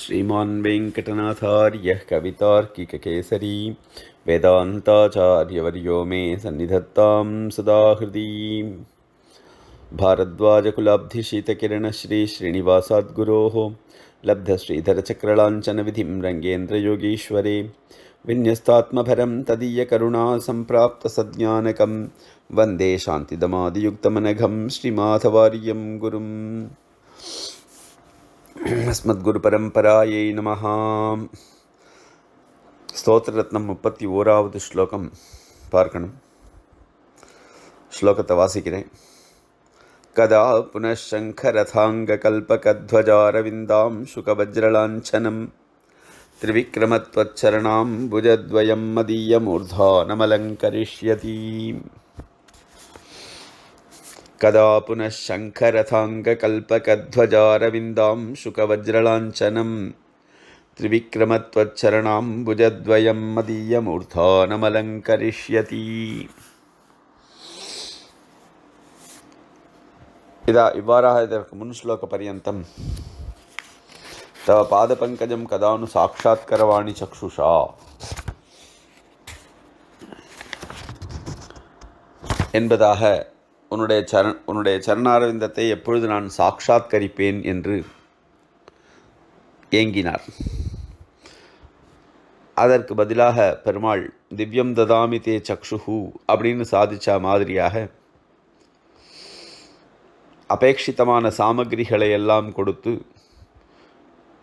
श्रीमान् वेङ्कटनाथार्यः कवितार्किककेसरी वेदान्ताचार्यवर्यो मे सन्निधत्तां सदा हृदि भारद्वाजकुलाब्धिशीतकिरणश्रीश्रीनिवासाद्गुरोः लब्धश्रीधरचक्रलाञ्चनविधिं रङ्गेन्द्रयोगीश्वरे विन्यस्तात्मभरं तदीयकरुणासम्प्राप्तसज्ञानकं वन्दे शान्तिदमादियुक्तमनघं श्रीमाथवार्यं गुरुम् अस्मद्गुरुपरम्परायै नमः स्तोत्ररत्नम्पत् ओरावत् श्लोकं पार्कणं श्लोकतवासिकिने कदा पुनश्शङ्खरथाङ्गकल्पकध्वजारविन्दां शुकवज्रलाञ्छनं त्रिविक्रमत्वच्छरणां भुजद्वयं मदीयमूर्धानमलङ्करिष्यती कदा पुनः शङ्खरथाङ्गकल्पकध्वजारविन्दां शुकवज्रलाञ्छनं त्रिविक्रमत्वच्छरणाम्बुजद्वयं मदीयमूर्धानमलङ्करिष्यति இதா இவ்வாறாக இதற்கு முன் ஸ்லோக பரியந்தம் தவ பாதபங்கஜம் கதானு சாட்சாத்கரவாணி சக்ஷுஷா என்பதாக உன்னுடைய சரண் உன்னுடைய சரணாரவிந்தத்தை எப்பொழுது நான் சாட்சாத்கரிப்பேன் என்று ஏங்கினார் அதற்கு பதிலாக பெருமாள் திவ்யம் ததாமி தே சக்ஷுஹு அப்படின்னு சாதிச்சா மாதிரியாக அபேட்சிதமான சாமகிரிகளை எல்லாம் கொடுத்து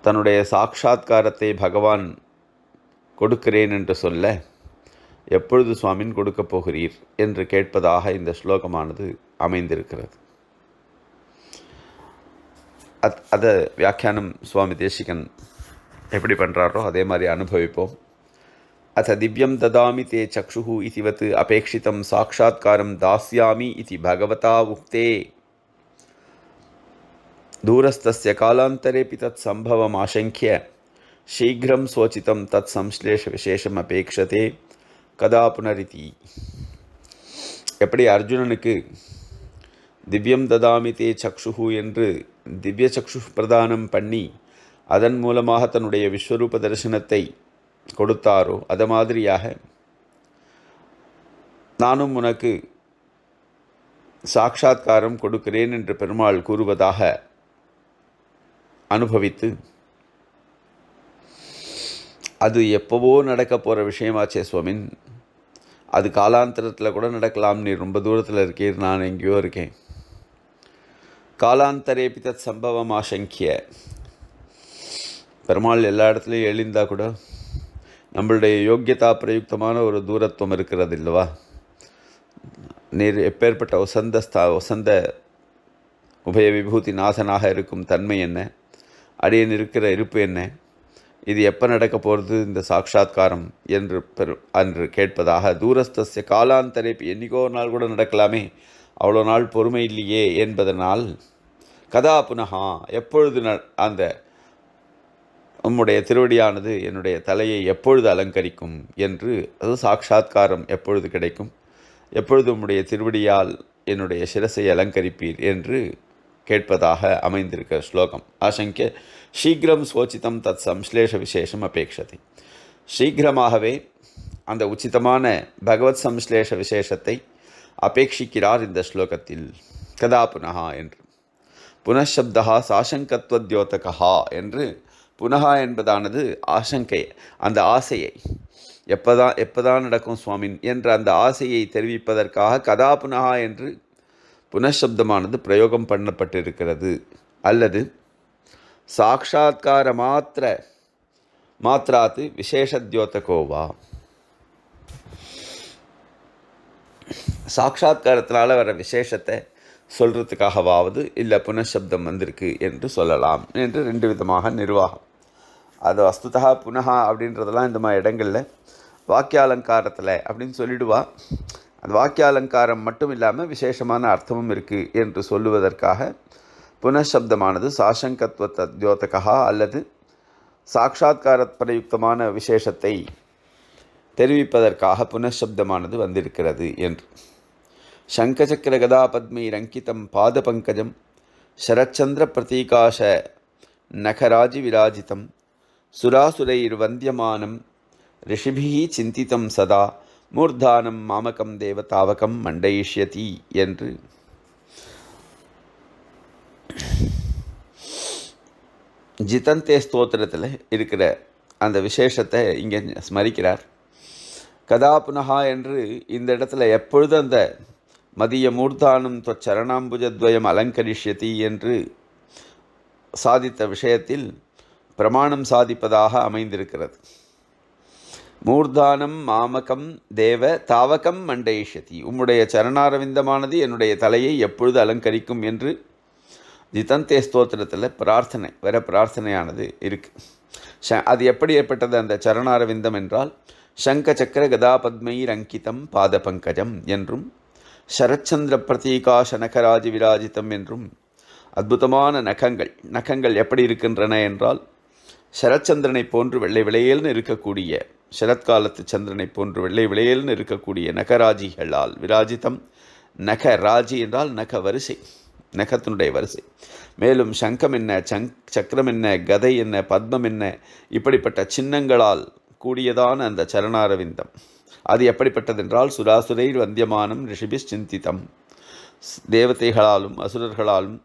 தன்னுடைய சாட்சா்காரத்தை பகவான் கொடுக்கிறேன் என்று சொல்ல எப்பொழுது சுவாமின் கொடுக்கப் போகிறீர் என்று கேட்பதாக இந்த ஸ்லோகமானது அமைந்திருக்கிறது அத் அதை வியாக்கியானம் சுவாமி தேசிகன் எப்படி பண்ணுறாரோ அதே மாதிரி அனுபவிப்போம் அத திவ்யம் ததாமி தே சக்ஷு இதுவத் அபேட்சிதம் சாட்சா்காரம் தாசியாமி இது பகவதா உக்தே காலாந்தரேபி தத் சம்பவம் ஆசங்கிய சீக்கிரம் சோச்சிதம் தத் स्वचितं விசேஷம் संश्लेषविशेषमपेक्षते கதா புனரிதி எப்படி அர்ஜுனனுக்கு திவ்யம் ததாமி தே சக்ஷுஹு என்று திவ்ய சக்ஷு பிரதானம் பண்ணி அதன் மூலமாக தன்னுடைய விஸ்வரூப தரிசனத்தை கொடுத்தாரோ அது மாதிரியாக நானும் உனக்கு சாட்சா்காரம் கொடுக்கிறேன் என்று பெருமாள் கூறுவதாக அனுபவித்து அது எப்போவோ நடக்கப் போகிற விஷயமாச்சே சுவாமின் அது காலாந்தரத்தில் கூட நடக்கலாம் நீ ரொம்ப தூரத்தில் இருக்கீர் நான் எங்கேயோ இருக்கேன் காலாந்தரேபி தத் சம்பவம் ஆசங்கிய பெருமாள் எல்லா இடத்துலையும் எழுந்தால் கூட நம்மளுடைய யோக்கியதா பிரயுக்தமான ஒரு தூரத்துவம் இருக்கிறது இல்லவா நீர் எப்பேற்பட்ட வசந்த ஸ்தா வசந்த உபய விபூதி நாசனாக இருக்கும் தன்மை என்ன அடியன் இருக்கிற இருப்பு என்ன இது எப்போ நடக்க போகிறது இந்த சாட்சா்காரம் என்று பெரு அன்று கேட்பதாக தூரஸ்தஸ்ய காலாந்தரேப்பு என்றைக்கோ ஒரு நாள் கூட நடக்கலாமே அவ்வளோ நாள் பொறுமை இல்லையே என்பதனால் கதா புனகா எப்பொழுது ந அந்த உம்முடைய திருவடியானது என்னுடைய தலையை எப்பொழுது அலங்கரிக்கும் என்று அது சாட்சா்காரம் எப்பொழுது கிடைக்கும் எப்பொழுது உம்முடைய திருவடியால் என்னுடைய சிரசை அலங்கரிப்பீர் என்று கேட்பதாக அமைந்திருக்கிற ஸ்லோகம் ஆசங்க சீக்கிரம் சோச்சிதம் தத் சம்ஸ்லேஷ விசேஷம் அபேட்சத்தை சீக்கிரமாகவே அந்த உச்சிதமான பகவத் சம்ஸ்லேஷ விசேஷத்தை அபேட்சிக்கிறார் இந்த ஸ்லோகத்தில் கதா புனகா என்று புனசப்தா சாசங்கத்வத்யோதகா என்று புனகா என்பதானது ஆசங்கை அந்த ஆசையை எப்போதான் எப்போதான் நடக்கும் சுவாமின் என்ற அந்த ஆசையை தெரிவிப்பதற்காக கதா புனகா என்று புனசப்தமானது பிரயோகம் பண்ணப்பட்டிருக்கிறது அல்லது ಸಾಕ್ಷಾತ್ಕಾರ மாத்திர மாத்திராத்து விசேஷ தியோதகோவா சாட்சா்காரத்தினால் வர விசேஷத்தை சொல்கிறதுக்காகவாவது இல்லை புனசப்தம் வந்திருக்கு என்று சொல்லலாம் என்று ரெண்டு விதமாக நிர்வாகம் அது வஸ்துதா புனகா அப்படின்றதெல்லாம் இந்த மாதிரி இடங்களில் வாக்கியாலங்காரத்தில் அப்படின்னு சொல்லிடுவா அந்த வாக்கியாலங்காரம் மட்டும் இல்லாமல் விசேஷமான அர்த்தமும் இருக்குது என்று சொல்லுவதற்காக புனசப்தமானது சாசங்கத்வ தத்யோதகா அல்லது சாட்சா்கார பிரயுக்தமான விசேஷத்தை தெரிவிப்பதற்காக புனசப்தமானது வந்திருக்கிறது என்று சங்கசக்கர கதாபத்மை ரங்கிதம் பாதபங்கஜம் சரச்சந்திர பிரதீகாஷ நகராஜி விராஜிதம் வந்தியமானம் ரிஷிபிஹி சிந்தித்தம் சதா மூர்தானம் மாமகம் தேவ தாவகம் மண்டயிஷ்யதி என்று ஜிதந்தே ஸ்தோத்திரத்தில் இருக்கிற அந்த விசேஷத்தை இங்கே ஸ்மரிக்கிறார் கதா புனகா என்று இந்த இடத்துல எப்பொழுது அந்த மதிய மூர்த்தானும் தொச்சரணாம்புஜத்வயம் அலங்கரிஷ்யதி என்று சாதித்த விஷயத்தில் பிரமாணம் சாதிப்பதாக அமைந்திருக்கிறது மூர்தானம் மாமகம் தேவ தாவகம் மண்டயிஷதி உம்முடைய சரணாரவிந்தமானது என்னுடைய தலையை எப்பொழுது அலங்கரிக்கும் என்று ஜிதந்தே ஸ்தோத்திரத்தில் பிரார்த்தனை வேற பிரார்த்தனையானது இருக்குது அது எப்படி ஏற்பட்டது அந்த சரணாரவிந்தம் என்றால் சங்க சக்கர கதாபத்மைர் அங்கிதம் பாத பங்கஜம் என்றும் சரச்சந்திர பிரதீகா சனகராஜ விராஜிதம் என்றும் அற்புதமான நகங்கள் நகங்கள் எப்படி இருக்கின்றன என்றால் சரச்சந்திரனை போன்று வெள்ளை விளையல்னு இருக்கக்கூடிய சரத்காலத்து சந்திரனை போன்று வெள்ளை விளையல்னு இருக்கக்கூடிய நகராஜிகளால் விராஜிதம் நகராஜி என்றால் நக வரிசை நகத்தினுடைய வரிசை மேலும் சங்கம் என்ன சங் சக்கரம் என்ன கதை என்ன பத்மம் என்ன இப்படிப்பட்ட சின்னங்களால் கூடியதான அந்த சரணாரவிந்தம் அது எப்படிப்பட்டதென்றால் சுராசுரை வந்தியமானம் ரிஷிபிஸ் சிந்தித்தம் தேவதைகளாலும் அசுரர்களாலும்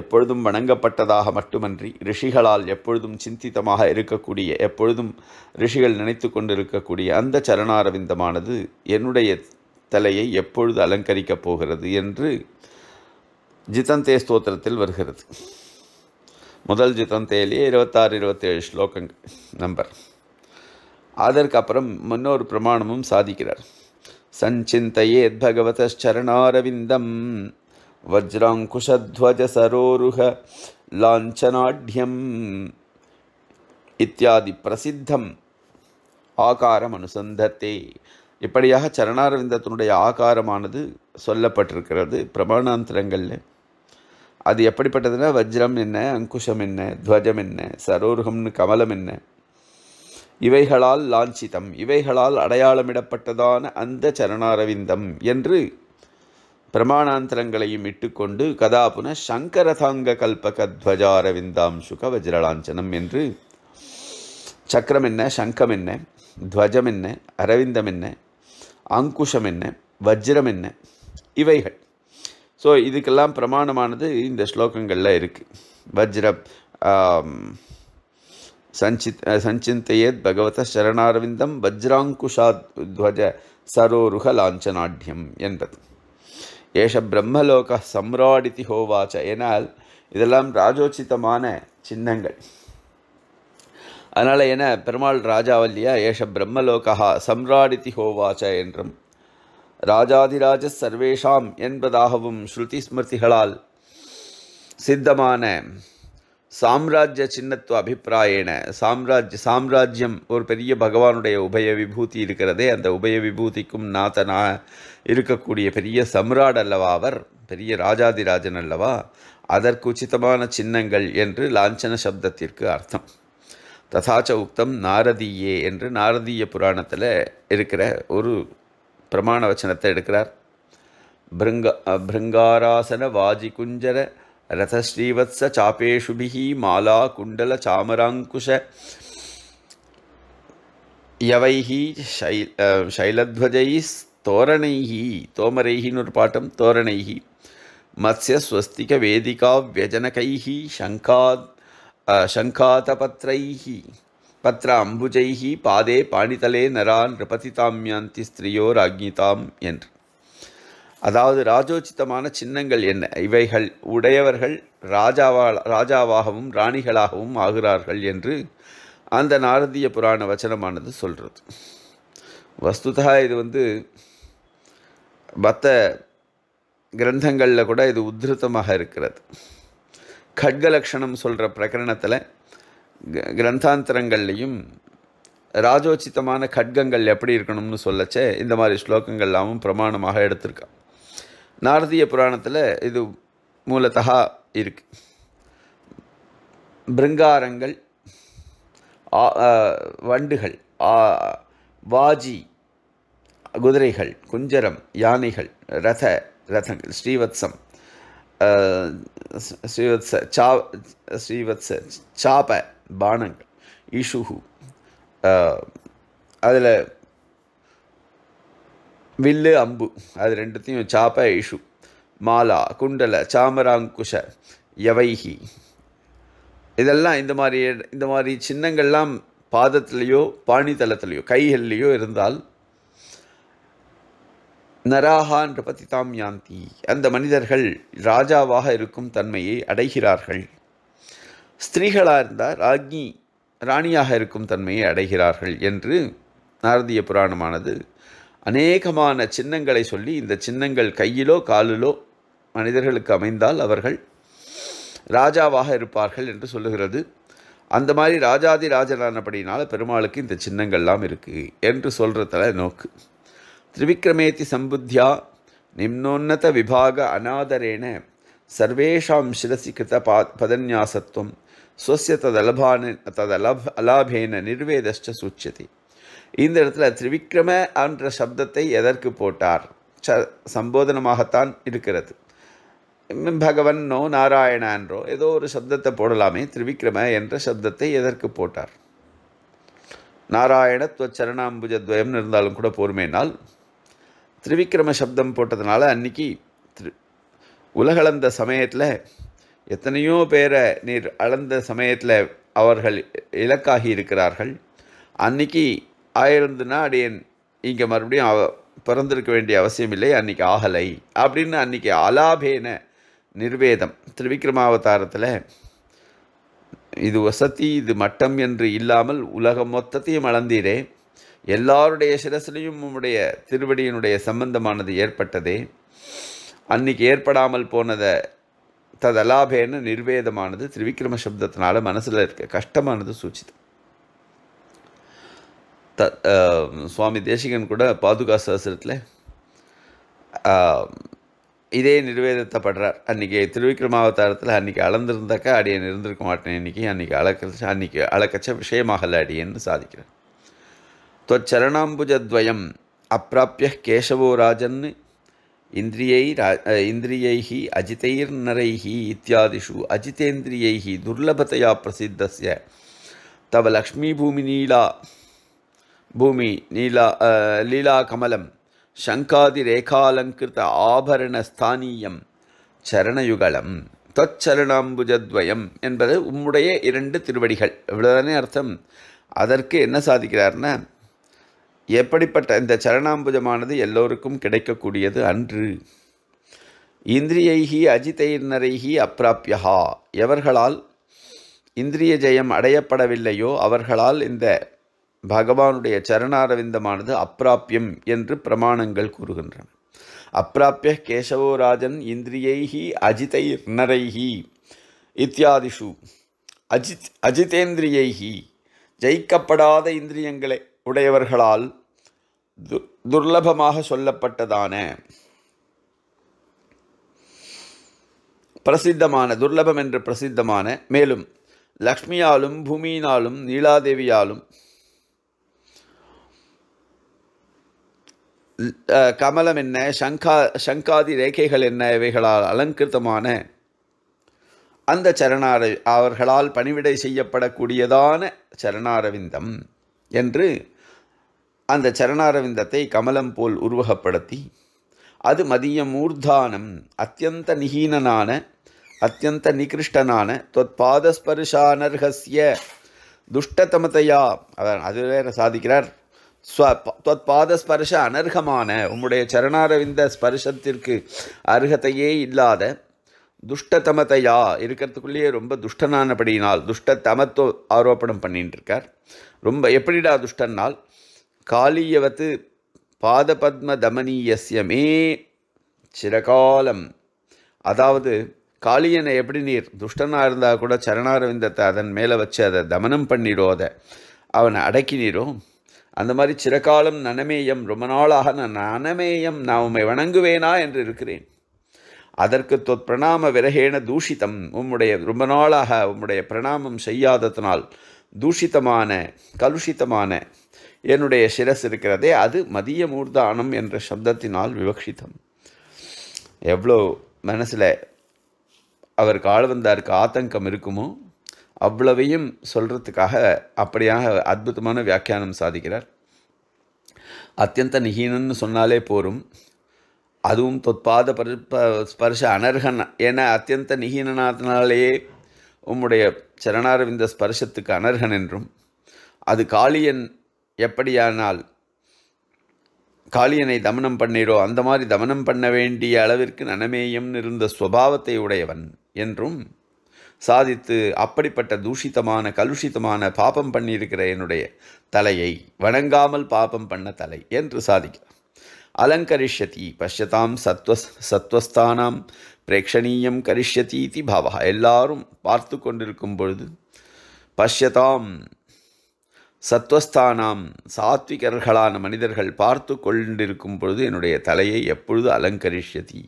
எப்பொழுதும் வணங்கப்பட்டதாக மட்டுமன்றி ரிஷிகளால் எப்பொழுதும் சிந்தித்தமாக இருக்கக்கூடிய எப்பொழுதும் ரிஷிகள் நினைத்து கொண்டிருக்கக்கூடிய அந்த சரணாரவிந்தமானது என்னுடைய தலையை எப்பொழுது அலங்கரிக்கப் போகிறது என்று ஜிதந்தே ஸ்தோத்திரத்தில் வருகிறது முதல் ஜிதந்தேலேயே இருபத்தாறு இருபத்தேழு ஸ்லோகங் நம்பர் அதற்கப்புறம் இன்னொரு பிரமாணமும் சாதிக்கிறார் சஞ்சிந்தையேத் பகவதரணாரவிந்தம் வஜ்ராங்குஷத்வஜ சரோருஹ லாஞ்சநாட்யம் இத்தியாதி பிரசித்தம் ஆகாரம் அனுசந்தத்தே இப்படியாக சரணாரவிந்தத்தினுடைய ஆகாரமானது சொல்லப்பட்டிருக்கிறது பிரமாணாந்திரங்களில் அது எப்படிப்பட்டதுன்னா வஜ்ரம் என்ன அங்குஷம் என்ன துவஜம் என்ன சரோருகம்னு கமலம் என்ன இவைகளால் லாஞ்சிதம் இவைகளால் அடையாளமிடப்பட்டதான அந்த சரணாரவிந்தம் என்று பிரமாணாந்தரங்களையும் இட்டுக்கொண்டு கதாபுன சங்கரதாங்க கல்பக துவஜாரவிந்தாம் சுக வஜ்ரலாஞ்சனம் என்று சக்கரம் என்ன சங்கம் என்ன துவஜம் என்ன அரவிந்தம் என்ன அங்குஷம் என்ன வஜ்ரம் என்ன இவைகள் ஸோ இதுக்கெல்லாம் பிரமாணமானது இந்த ஸ்லோகங்களில் இருக்குது வஜ்ர சஞ்சித் சஞ்சிந்தையத் பகவத சரணாரவிந்தம் வஜ்ராங்குஷாத் துவஜ சரோருக லாஞ்சநாட்யம் என்பது ஏஷ பிரம்மலோக சம்ராடிதி ஹோவாச்ச ஏனால் இதெல்லாம் ராஜோச்சிதமான சின்னங்கள் அதனால் என பெருமாள் ராஜாவல்லியா ஏஷ பிரம்மலோகா சம்ராடிதி ஹோவாச்ச என்றும் ராஜாதிராஜ சர்வேஷாம் என்பதாகவும் ஸ்ருதி ஸ்மிருதிகளால் சித்தமான சாம்ராஜ்ய சின்னத்துவ அபிப்பிராயேன சாம்ராஜ்ய சாம்ராஜ்யம் ஒரு பெரிய பகவானுடைய உபய விபூதி இருக்கிறதே அந்த உபய விபூதிக்கும் நாத்தனா இருக்கக்கூடிய பெரிய சம்ராட் அல்லவா அவர் பெரிய ராஜாதிராஜன் அல்லவா அதற்கு உச்சிதமான சின்னங்கள் என்று லாஞ்சன சப்தத்திற்கு அர்த்தம் ததாச்ச உக்தம் நாரதீயே என்று நாரதீய புராணத்தில் இருக்கிற ஒரு பிரமாண வச்சனத்தை எடுக்கிறார் பிருங்க பிருங்காராசன வாஜிகுஞ்சர ரதஸ்ரீவத்ஸ சாபேஷுபிகி மாலா குண்டல சாமராங்குஷ யவைஹி சை சைலத்வஜை தோரணைஹி தோமரைஹின்னு ஒரு பாட்டம் தோரணைஹி மத்யஸ்வஸ்திக வேதிகா வியஜனகைஹி சங்கா சங்காதபத்ரைஹி तत्र அம்புஜைஹி பாதே பாணிதலே நரான் நிரபதிதாம்யாந்தி ஸ்திரியோ ராக்ஞிதாம் என்று அதாவது ராஜோச்சித்தமான சின்னங்கள் என்ன இவைகள் உடையவர்கள் ராஜாவா ராஜாவாகவும் ராணிகளாகவும் ஆகிறார்கள் என்று அந்த நாரதிய புராண வச்சனமானது சொல்கிறது வஸ்துதா இது வந்து பத்த கிரந்தங்களில் கூட இது உத்திருத்தமாக இருக்கிறது கட்கலக்ஷணம் சொல்கிற பிரகரணத்தில் கிரந்தாந்தரங்கள்லையும் ராஜோச்சித்தமான கட்கங்கள் எப்படி இருக்கணும்னு சொல்லச்சே இந்த மாதிரி ஸ்லோகங்கள்லாமும் பிரமாணமாக எடுத்திருக்கா நாரதிய புராணத்தில் இது மூலத்தகா இருக்கு பிருங்காரங்கள் வண்டுகள் வாஜி குதிரைகள் குஞ்சரம் யானைகள் ரத ரதங்கள் ஸ்ரீவத்சம் ஸ்ரீவத்ச சா ஸ்ரீவத்ச சாப பானங்கள் இஷுகு அதில் வில்லு அம்பு அது ரெண்டுத்தையும் சாப்ப இஷு மாலா குண்டல சாமராங்குஷ யவைஹி இதெல்லாம் இந்த மாதிரி இந்த மாதிரி சின்னங்கள்லாம் பாதத்துலேயோ பாணித்தளத்துலேயோ கைகள்லேயோ இருந்தால் நராகான்ற பத்தி தாம் யாந்தி அந்த மனிதர்கள் ராஜாவாக இருக்கும் தன்மையை அடைகிறார்கள் ஸ்திரீகளாக இருந்தால் ராஜ்ஞி ராணியாக இருக்கும் தன்மையை அடைகிறார்கள் என்று நாரதிய புராணமானது அநேகமான சின்னங்களை சொல்லி இந்த சின்னங்கள் கையிலோ காலிலோ மனிதர்களுக்கு அமைந்தால் அவர்கள் ராஜாவாக இருப்பார்கள் என்று சொல்லுகிறது அந்த மாதிரி ராஜாதி ராஜனானபடினால பெருமாளுக்கு இந்த சின்னங்கள்லாம் இருக்குது என்று சொல்கிறதுல நோக்கு திரிவிக்ரமேதி சம்புத்தியா நிம்னோன்னத விபாக அநாதரேன சர்வேஷாம் சிரசி பா பதன்யாசத்துவம் ஸ்வசிய ததலபான ததலப் அலாபேன நிர்வேதஷ்ட சுச்சதி இந்த இடத்துல திரிவிக்ரம என்ற சப்தத்தை எதற்கு போட்டார் ச சம்போதனமாகத்தான் இருக்கிறது பகவன்னோ நாராயணான்றோ ஏதோ ஒரு சப்தத்தை போடலாமே திரிவிக்ரம என்ற சப்தத்தை எதற்கு போட்டார் நாராயணத்துவ சரணாம்புஜத்வயம்னு இருந்தாலும் கூட போர்மேனால் திரிவிக்ரம சப்தம் போட்டதுனால அன்னைக்கு திரு உலகளந்த சமயத்தில் எத்தனையோ பேரை நீர் அளந்த சமயத்தில் அவர்கள் இலக்காகி இருக்கிறார்கள் அன்னைக்கு ஆயிருந்துன்னா அடியன் இங்கே மறுபடியும் அவ பிறந்திருக்க வேண்டிய அவசியம் இல்லை அன்னைக்கு ஆகலை அப்படின்னு அன்னைக்கு அலாபேன நிர்வேதம் திருவிக்ரமாவதாரத்தில் இது வசதி இது மட்டம் என்று இல்லாமல் உலகம் மொத்தத்தையும் அளந்தீரே எல்லாருடைய சிரசிலையும் உம்முடைய திருவடியினுடைய சம்பந்தமானது ஏற்பட்டதே அன்னைக்கு ஏற்படாமல் போனதை ததலாபேன நிர்வேதமானது திரிவிக்ரம சப்தத்தினால மனசில் இருக்க கஷ்டமானது சூச்சிது த சுவாமி தேசிகன் கூட பாதுகா சகசிரத்தில் இதே நிர்வேதத்தை படுறார் அன்றைக்கி திருவிக்ரமாவதாரத்தில் அன்றைக்கி அளந்திருந்தாக்கா அடியன் இருந்திருக்க மாட்டேன் இன்றைக்கி அன்றைக்கி அளக்கச்சு அன்றைக்கி அளக்கச்ச விஷயமாகல அடியன்னு சாதிக்கிறேன் தொச்சரணாம்புஜத்வயம் அப்பிராப்பிய கேசவோ ராஜன்னு இந்திரியை இந்திரியைஹி அஜிதைர்நரைஹி இத்தியாதிஷு அஜிதேந்திரியைஹி துர்லபதையா பிரசித்தஸ்ய தவ லக்ஷ்மி பூமி நீலா பூமி நீலா லீலாகமலம் சங்காதிரேகாலங்கிருத ஆபரணஸ்தானீயம் சரணயுகலம் தொச்சரணாம்புஜத்வயம் என்பது உம்முடைய இரண்டு திருவடிகள் இவ்வளோதானே அர்த்தம் அதற்கு என்ன சாதிக்கிறார்னா எப்படிப்பட்ட இந்த சரணாம்புஜமானது எல்லோருக்கும் கிடைக்கக்கூடியது அன்று இந்திரியைகி அஜிதைர்னரைகி அப்ராப்யகா எவர்களால் இந்திரிய ஜெயம் அடையப்படவில்லையோ அவர்களால் இந்த பகவானுடைய சரணாரவிந்தமானது அப்பிராப்பியம் என்று பிரமாணங்கள் கூறுகின்றன அப்பிராப்பிய கேசவோராஜன் இந்திரியைகி அஜிதைர்னரைகி இத்தியாதிஷு அஜித் அஜிதேந்திரியைகி ஜெயிக்கப்படாத இந்திரியங்களை உடையவர்களால் து துர்லபமாக சொல்லப்பட்டதான பிரசித்தமான துர்லபம் என்று பிரசித்தமான மேலும் லக்ஷ்மியாலும் பூமியினாலும் நீலாதேவியாலும் கமலம் என்ன சங்கா சங்காதி ரேகைகள் என்ன இவைகளால் அலங்கிருத்தமான அந்த சரணார அவர்களால் பணிவிடை செய்யப்படக்கூடியதான சரணாரவிந்தம் என்று அந்த சரணாரவிந்தத்தை கமலம் போல் உருவகப்படுத்தி அது மதிய மூர்தானம் அத்தியந்த நிகீனனான அத்தியந்த நிகிருஷ்டனான தொத்பாதஸ்பருஷானர்ஹஸ்ய துஷ்டதமதையா அவர் அது வேற சாதிக்கிறார் தொத்பாத ஸ்பர்ஷ அனர்ஹமான உம்முடைய சரணாரவிந்த ஸ்பர்ஷத்திற்கு அருகத்தையே இல்லாத துஷ்டதமத்தையா இருக்கிறதுக்குள்ளேயே ரொம்ப துஷ்டனானபடியினால் துஷ்டதமத்துவ ஆரோப்பணம் பண்ணிட்டு இருக்கார் ரொம்ப எப்படிடா துஷ்டன்னால் காலியவத்து பாதபத்ம மே சிரகாலம் அதாவது காளியனை எப்படி நீர் துஷ்டனாக இருந்தால் கூட சரணாரவிந்தத்தை அதன் மேலே வச்சு அதை தமனம் பண்ணிடோ அதை அவனை அடக்கினீரோ அந்த மாதிரி சிறகாலம் நனமேயம் ரொம்ப நாளாக நான் நனமேயம் நான் உம்மை வணங்குவேனா என்று இருக்கிறேன் அதற்கு தொத் பிரணாம விரகேன தூஷித்தம் உம்முடைய ரொம்ப நாளாக உம்முடைய பிரணாமம் செய்யாததனால் தூஷித்தமான கலுஷித்தமான என்னுடைய சிரஸ் இருக்கிறதே அது மதிய மூர்தானம் என்ற சப்தத்தினால் விவக்ஷிதம் எவ்வளோ மனசில் அவருக்கு ஆள் வந்தாருக்கு இருக்குமோ அவ்வளவையும் சொல்கிறதுக்காக அப்படியாக அற்புதமான வியாக்கியானம் சாதிக்கிறார் அத்தியந்த நிகீனன்னு சொன்னாலே போரும் அதுவும் தொற்பாத ஸ்பர்ஷ அனர்கன் என அத்தியந்த நிகீனனாத்தினாலேயே உம்முடைய சரணாரவிந்த ஸ்பர்ஷத்துக்கு அனர்கன் என்றும் அது காளியன் எப்படியானால் காளியனை தமனம் பண்ணிடோ அந்த மாதிரி தமனம் பண்ண வேண்டிய அளவிற்கு நனமேயம் இருந்த சுவாவத்தை உடையவன் என்றும் சாதித்து அப்படிப்பட்ட தூஷிதமான கலுஷித்தமான பாபம் பண்ணியிருக்கிற என்னுடைய தலையை வணங்காமல் பாபம் பண்ண தலை என்று சாதிக்க அலங்கரிஷ்யதி பஷ்யதாம் சத்வ சத்வஸ்தானாம் பிரேக்ஷணீயம் கரிஷ்யதி தி பாவா எல்லாரும் பார்த்து கொண்டிருக்கும் பொழுது பஷ்யதாம் சத்வஸ்தானாம் சாத்விகர்களான மனிதர்கள் பார்த்து கொண்டிருக்கும் பொழுது என்னுடைய தலையை எப்பொழுது அலங்கரிஷதி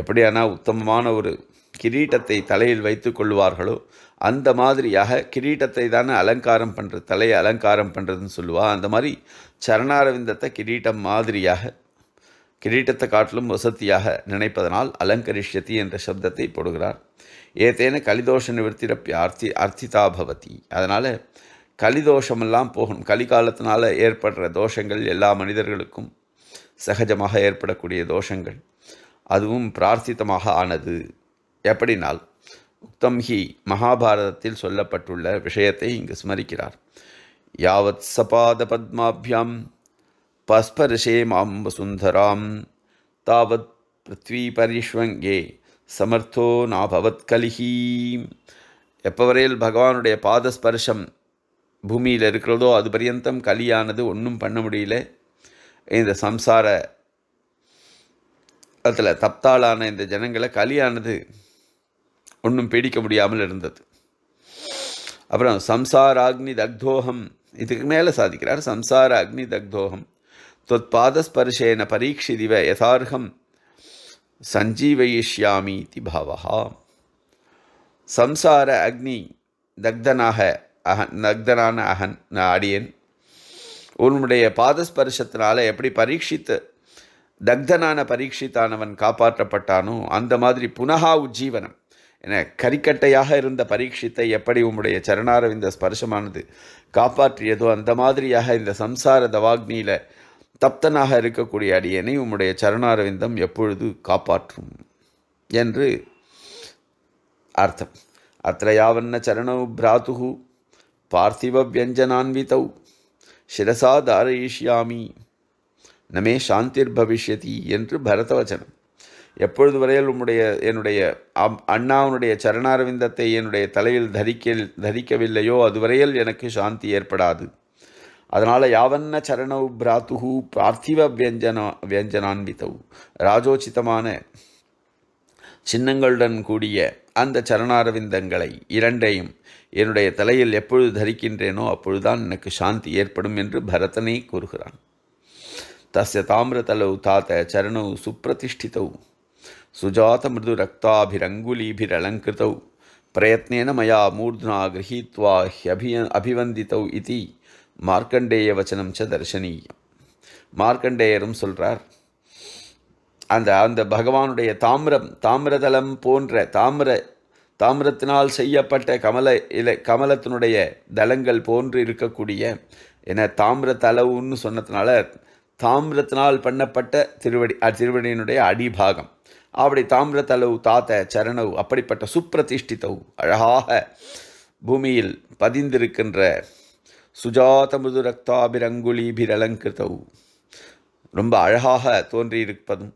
எப்படியானா உத்தமமான ஒரு கிரீட்டத்தை தலையில் வைத்து கொள்வார்களோ அந்த மாதிரியாக கிரீட்டத்தை தானே அலங்காரம் பண்ணுற தலையை அலங்காரம் பண்ணுறதுன்னு சொல்லுவா அந்த மாதிரி சரணாரவிந்தத்தை கிரீட்டம் மாதிரியாக கிரீட்டத்தை காட்டிலும் வசதியாக நினைப்பதனால் அலங்கரிஷதி என்ற சப்தத்தை போடுகிறார் ஏதேன கலிதோஷ நிவர்த்திரப்பி அர்த்தி அர்த்திதா பவதி அதனால் கலிதோஷமெல்லாம் போகணும் கலிகாலத்தினால் ஏற்படுற தோஷங்கள் எல்லா மனிதர்களுக்கும் சகஜமாக ஏற்படக்கூடிய தோஷங்கள் அதுவும் பிரார்த்தித்தமாக ஆனது எப்படினால் உக்தம் ஹி மகாபாரதத்தில் சொல்லப்பட்டுள்ள விஷயத்தை இங்கு ஸ்மரிக்கிறார் யாவத் சபாத பத்மாபியாம் பஸ்பரிஷே மாம் வசுந்தராம் தாவத் பிருத்வி பரிஷ்வங்கே சமர்த்தோ நாபவத் கலிஹீம் எப்போ வரையில் பகவானுடைய பாதஸ்பர்ஷம் பூமியில் இருக்கிறதோ அது பரியந்தம் கலியானது ஒன்றும் பண்ண முடியல இந்த சம்சார அதில் தப்தாளான இந்த ஜனங்களை கலியானது ஒன்றும் பிடிக்க முடியாமல் இருந்தது அப்புறம் சம்சார அக்னி தக்தோகம் இதுக்கு மேலே சாதிக்கிறார் சம்சார அக்னி தக்தோகம் தொத் பாதஸ்பர்ஷேன பரீட்சிதிவ யதார்கம் சஞ்சீவயிஷ்யாமி தி பாவகா சம்சார அக்னி தக்தனாக அகன் நக்தனான அகன் நான் அடியேன் உன்னுடைய பாதஸ்பரிசத்தினால் எப்படி பரீட்சித்து தக்தனான பரீட்சித்தானவன் காப்பாற்றப்பட்டானோ அந்த மாதிரி புனகா உஜ்ஜீவனம் என கரிக்கட்டையாக இருந்த பரீட்சித்தை எப்படி உம்முடைய சரணாரவிந்த ஸ்பர்சமானது காப்பாற்றியதோ அந்த மாதிரியாக இந்த சம்சார தவாக்னியில் தப்தனாக இருக்கக்கூடிய அடியனை உம்முடைய சரணாரவிந்தம் எப்பொழுது காப்பாற்றும் என்று அர்த்தம் அத்திரையாவன்ன சரணவு பிராத்துகு पार्थिवव्यञ्जनान्वितौ சிரசா தாரயிஷ்யாமி நமே சாந்திர் பவிஷ்யதி என்று பரதவச்சனம் எப்பொழுது வரையில் உம்முடைய என்னுடைய அம் அண்ணாவுடைய சரணாரவிந்தத்தை என்னுடைய தலையில் தரிக்க தரிக்கவில்லையோ அதுவரையில் எனக்கு சாந்தி ஏற்படாது அதனால் யாவன்ன சரணவு பிராத்துகு பார்த்திவ வியஞ்சன வியஞ்சனான்வித்தவு ராஜோச்சிதமான சின்னங்களுடன் கூடிய அந்த சரணாரவிந்தங்களை இரண்டையும் என்னுடைய தலையில் எப்பொழுது தரிக்கின்றேனோ அப்பொழுதுதான் எனக்கு சாந்தி ஏற்படும் என்று பரதனை கூறுகிறான் தஸ்ய தாமிரதலவு தாத்த சரணவு சுப்பிரதிஷ்டிதவு சுஜாத மிருது ரக்தாபிரங்குலீபிரலங்கிருத்தௌ பிரயத்னேன மயா மூர்த்னா கிரகித்வா ஹபிய அபிவந்தித்தௌ இதி மார்க்கண்டேய வச்சனம் ச தர்சனீயம் மார்க்கண்டேயரும் சொல்கிறார் அந்த அந்த பகவானுடைய தாமிரம் தாமிரதலம் போன்ற தாமிர தாமிரத்தினால் செய்யப்பட்ட கமல இலை கமலத்தினுடைய தலங்கள் போன்று இருக்கக்கூடிய என தாமிர தலவுன்னு சொன்னதுனால தாமிரத்தினால் பண்ணப்பட்ட திருவடி திருவடியினுடைய அடிபாகம் அப்படி தாமிர தலவு தாத்த சரணவு அப்படிப்பட்ட சுப்பிரதிஷ்டிதவு அழகாக பூமியில் பதிந்திருக்கின்ற முதுரக்தாபிரங்குலி பிரலங்கிருத்தவு ரொம்ப அழகாக தோன்றியிருப்பதும்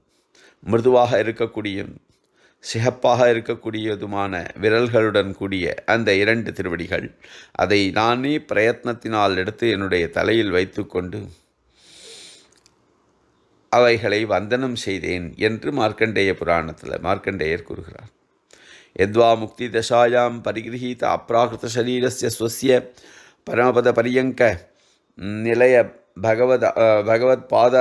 மிருதுவாக இருக்கக்கூடியும் சிகப்பாக இருக்கக்கூடியதுமான விரல்களுடன் கூடிய அந்த இரண்டு திருவடிகள் அதை நானே பிரயத்னத்தினால் எடுத்து என்னுடைய தலையில் வைத்துக்கொண்டு அவைகளை வந்தனம் செய்தேன் என்று மார்க்கண்டேய புராணத்தில் மார்க்கண்டேயர் கூறுகிறார் எத்வா முக்தி தசாயாம் பரிகிருஹீத அப்ராகிருத சரீரஸ்ய ஸ்வசிய பரமபத பரியங்க நிலைய பகவத் பகவத் பாத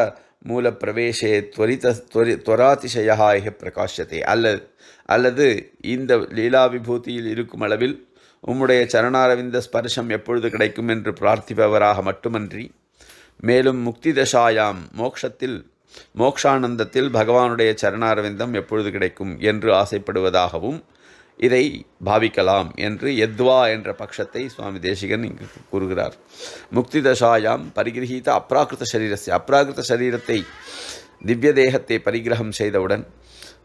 மூலப்பிரவேசே துவரித துவரி துவராதிசயா இக பிரகாஷத்தை அல்லது அல்லது இந்த லீலா விபூதியில் இருக்கும் அளவில் உம்முடைய சரணாரவிந்த ஸ்பர்ஷம் எப்பொழுது கிடைக்கும் என்று பிரார்த்திப்பவராக மட்டுமன்றி மேலும் முக்தி தசாயாம் மோக்ஷத்தில் மோக்ஷானந்தத்தில் பகவானுடைய சரணாரவிந்தம் எப்பொழுது கிடைக்கும் என்று ஆசைப்படுவதாகவும் இதை பாவிக்கலாம் என்று எத்வா என்ற பட்சத்தை சுவாமி தேசிகன் இங்கு கூறுகிறார் முக்தி தசாயாம் பரிகிரகித்த அப்ராகிருத சரீரஸ்ய அப்ராகிருத சரீரத்தை திவ்ய தேகத்தை பரிகிரகம் செய்தவுடன்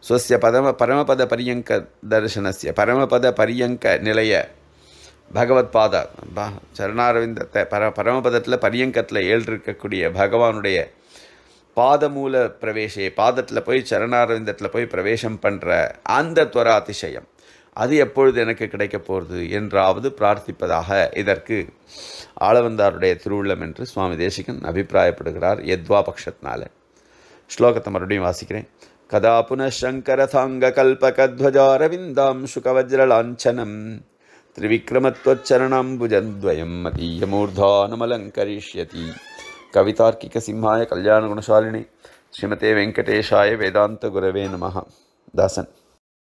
ஸ்வசிய பதம பரமபத பரியங்க தரிசனசிய பரமபத பரியங்க நிலைய பகவத் பாதா சரணாரவிந்தத்தை பர பரமபதத்தில் பரியங்கத்தில் ஏழ்ருக்கக்கூடிய பகவானுடைய பாதமூல பிரவேசையை பாதத்தில் போய் சரணாரவிந்தத்தில் போய் பிரவேசம் பண்ணுற அந்த துவரா அதிசயம் அது எப்பொழுது எனக்கு கிடைக்கப் போகிறது என்றாவது பிரார்த்திப்பதாக இதற்கு ஆளவந்தாருடைய திருவுள்ளம் என்று சுவாமி தேசிகன் அபிப்பிராயப்படுகிறார் எத்வா பக்ஷத்தினால ஸ்லோகத்தை மறுபடியும் வாசிக்கிறேன் கதா புனசங்கரதாங்க கல்பகத்வஜாரவிந்தாம் சுகவஜ்ரலாஞ்சனம் திரிவிக்ரமத்வச்சரணாம்புஜத்வயம் மதீயமூர்தானமலங்கரிஷ்யதி கவிதார்க்கிக சிம்ஹாய கல்யாண குணசாலினி ஸ்ரீமதே வெங்கடேஷாய வேதாந்த குரவே நம தாசன்